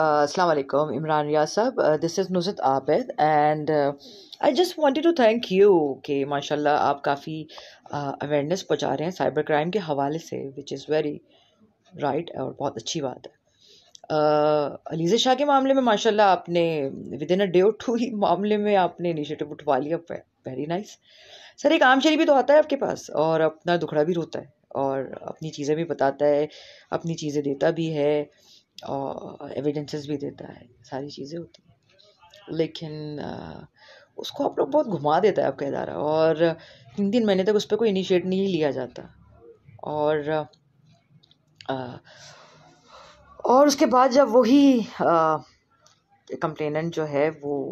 अस्सलाम वालेकुम इमरान रिया साहब this is Nuzhat Abed, and I just just to thank you कि माशाल्लाह आप काफ़ी अवेयरनेस uh, पहुंचा रहे हैं साइबर क्राइम के हवाले से विच इज़ वेरी राइट और बहुत अच्छी बात है uh, शाह के मामले में माशाल्लाह आपने विद इन अ डे और टू ही मामले में आपने इनिशिएटिव उठवा लिया वेरी नाइस सर एक आम शरीफ भी तो आता है आपके पास और अपना दुखड़ा भी रोता है और अपनी चीज़ें भी बताता है अपनी चीज़ें देता भी है और एविडेंसेस भी देता है सारी चीज़ें होती हैं लेकिन उसको आप लोग बहुत घुमा देता है आपका इदारा और तीन तीन महीने तक उस पर कोई इनिशिएट नहीं लिया जाता और और उसके बाद जब वही कंप्लेनेंट जो है वो